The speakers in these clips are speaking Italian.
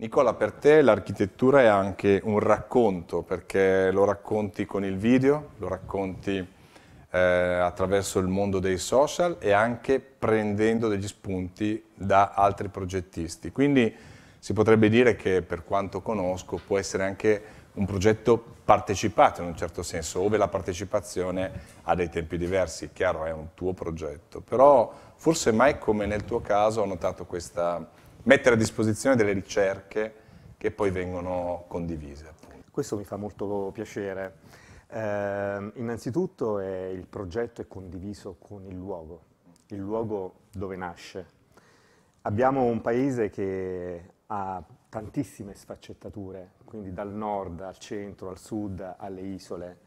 Nicola, per te l'architettura è anche un racconto, perché lo racconti con il video, lo racconti eh, attraverso il mondo dei social e anche prendendo degli spunti da altri progettisti. Quindi si potrebbe dire che, per quanto conosco, può essere anche un progetto partecipato in un certo senso, dove la partecipazione ha dei tempi diversi, chiaro è un tuo progetto, però forse mai come nel tuo caso ho notato questa mettere a disposizione delle ricerche che poi vengono condivise. Appunto. Questo mi fa molto piacere. Eh, innanzitutto eh, il progetto è condiviso con il luogo, il luogo dove nasce. Abbiamo un paese che ha tantissime sfaccettature, quindi dal nord al centro, al sud, alle isole,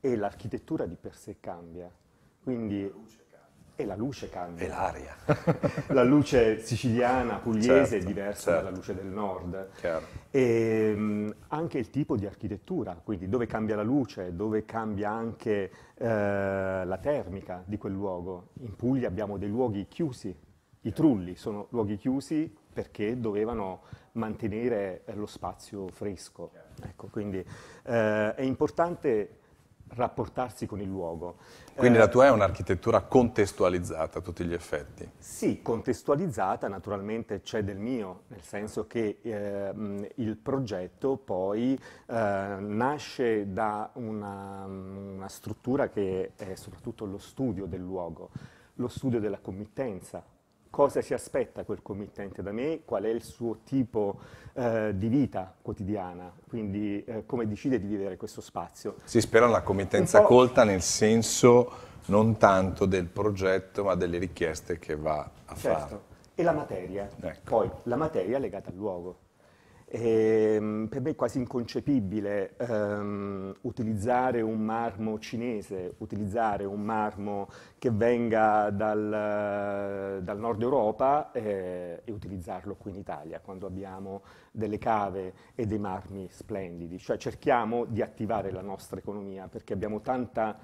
e l'architettura di per sé cambia. Quindi e la luce cambia. E l'aria. la luce siciliana, pugliese certo, è diversa certo. dalla luce del nord. Chiaro. E ehm, anche il tipo di architettura, quindi dove cambia la luce, dove cambia anche eh, la termica di quel luogo. In Puglia abbiamo dei luoghi chiusi, i trulli sono luoghi chiusi perché dovevano mantenere lo spazio fresco. Ecco, quindi eh, è importante rapportarsi con il luogo. Quindi eh, la tua è un'architettura contestualizzata a tutti gli effetti? Sì, contestualizzata, naturalmente c'è del mio, nel senso che eh, il progetto poi eh, nasce da una, una struttura che è soprattutto lo studio del luogo, lo studio della committenza, cosa si aspetta quel committente da me, qual è il suo tipo eh, di vita quotidiana, quindi eh, come decide di vivere questo spazio. Si spera una committenza colta nel senso non tanto del progetto ma delle richieste che va a certo. fare. E la materia, ecco. poi la materia legata al luogo. E, ehm, per me è quasi inconcepibile ehm, utilizzare un marmo cinese, utilizzare un marmo che venga dal, dal nord Europa eh, e utilizzarlo qui in Italia, quando abbiamo delle cave e dei marmi splendidi. Cioè cerchiamo di attivare la nostra economia perché abbiamo tanta,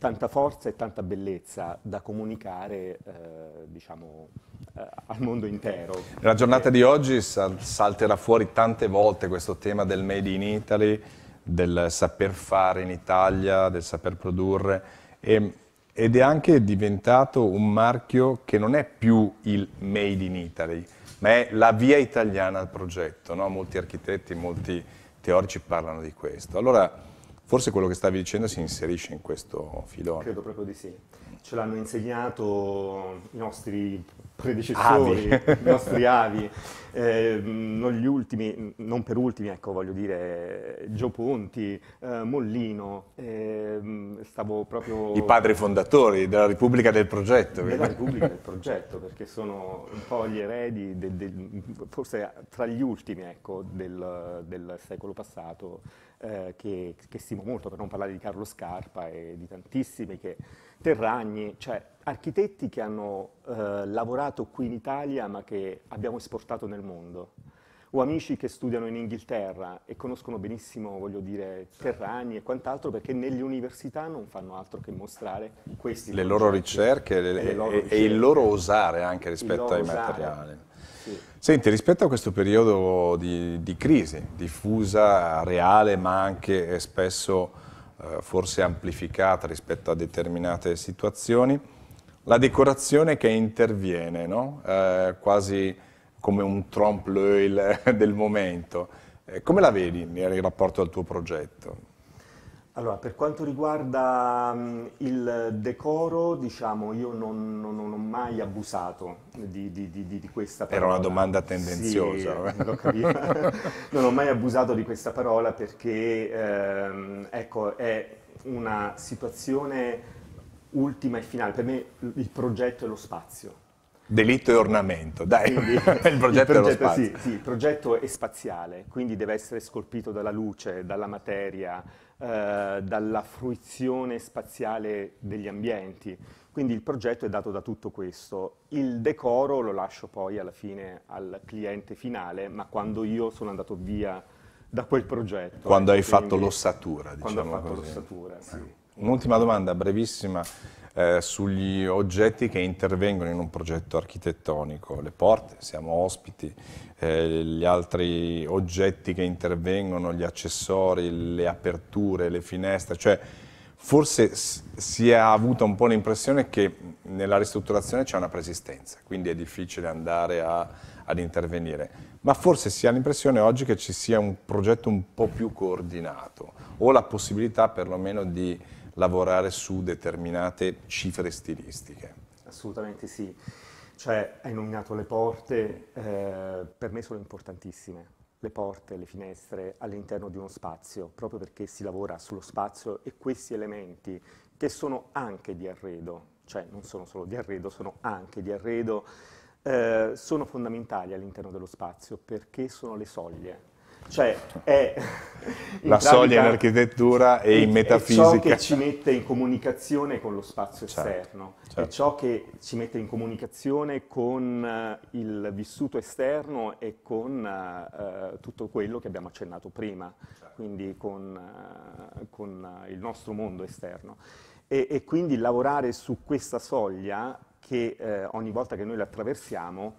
tanta forza e tanta bellezza da comunicare, eh, diciamo, eh, al mondo intero. Nella giornata di oggi salterà fuori tante volte questo tema del made in Italy, del saper fare in Italia, del saper produrre e, ed è anche diventato un marchio che non è più il made in Italy, ma è la via italiana al progetto. No? Molti architetti, molti teorici parlano di questo. Allora, Forse quello che stavi dicendo si inserisce in questo filone. Credo proprio di sì. Ce l'hanno insegnato i nostri predecessori, avi. nostri avi, eh, non gli ultimi, non per ultimi, ecco, voglio dire, Gio Ponti, eh, Mollino, eh, stavo proprio... I padri fondatori della Repubblica del Progetto. Della Repubblica del Progetto, perché sono un po' gli eredi, del, del, forse tra gli ultimi, ecco, del, del secolo passato, eh, che, che stimo molto, per non parlare di Carlo Scarpa e di tantissimi che Terragni, cioè architetti che hanno eh, lavorato qui in Italia ma che abbiamo esportato nel mondo, o amici che studiano in Inghilterra e conoscono benissimo, voglio dire, Terragni e quant'altro perché nelle università non fanno altro che mostrare questi le loro ricerche, le, e, le loro ricerche. e, il loro osare anche rispetto ai materiali. Senti, rispetto a questo periodo di, di crisi diffusa, reale, ma anche spesso eh, forse amplificata rispetto a determinate situazioni. La decorazione che interviene, no? eh, quasi come un trompe l'oeil del momento. Eh, come la vedi nel rapporto al tuo progetto? Allora, per quanto riguarda mm, il decoro, diciamo, io non, non, non ho mai abusato di, di, di, di, questa parola. Era una domanda tendenziosa. Sì, l'ho capito. non ho mai abusato di questa parola perché, ehm, ecco, è una situazione ultima e finale. Per me il progetto è lo spazio. Delitto e ornamento, dai, quindi, il progetto, il progetto è lo spazio. Sì, sì, il progetto è spaziale, quindi deve essere scolpito dalla luce, dalla materia, eh, dalla fruizione spaziale degli ambienti. Quindi il progetto è dato da tutto questo. Il decoro lo lascio poi alla fine al cliente finale, ma quando io sono andato via da quel progetto. Quando hai ecco, fatto l'ossatura, diciamo Quando ho diciamo fatto l'ossatura, sì. Un'ultima domanda, brevissima eh, sugli oggetti che intervengono in un progetto architettonico, le porte, siamo ospiti, eh, gli altri oggetti che intervengono, gli accessori, le aperture, le finestre, cioè forse si è avuta un po' l'impressione che nella ristrutturazione c'è una persistenza, quindi è difficile andare a, ad intervenire, ma forse si ha l'impressione oggi che ci sia un progetto un po' più coordinato o la possibilità perlomeno di lavorare su determinate cifre stilistiche. Assolutamente sì. Cioè, hai nominato le porte, eh, per me sono importantissime. Le porte, le finestre all'interno di uno spazio, proprio perché si lavora sullo spazio e questi elementi che sono anche di arredo, cioè non sono solo di arredo, sono anche di arredo, eh, sono fondamentali all'interno dello spazio perché sono le soglie, cioè, è... La soglia in architettura e in metafisica. È ciò che ci mette in comunicazione con lo spazio certo, esterno, certo. è ciò che ci mette in comunicazione con eh, il vissuto esterno e con uh, tutto quello che abbiamo accennato prima, certo. quindi con, eh, con il nostro mondo esterno. E, e, quindi lavorare su questa soglia che ogni volta che noi la attraversiamo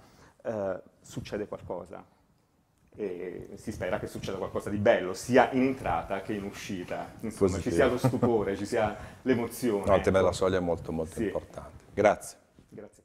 succede qualcosa e si spera che succeda qualcosa di bello, sia in entrata che in uscita. Insomma, Positivo. ci sia lo stupore, ci sia l'emozione. No, il ecco. soglia è molto molto sì. importante. Grazie. Grazie.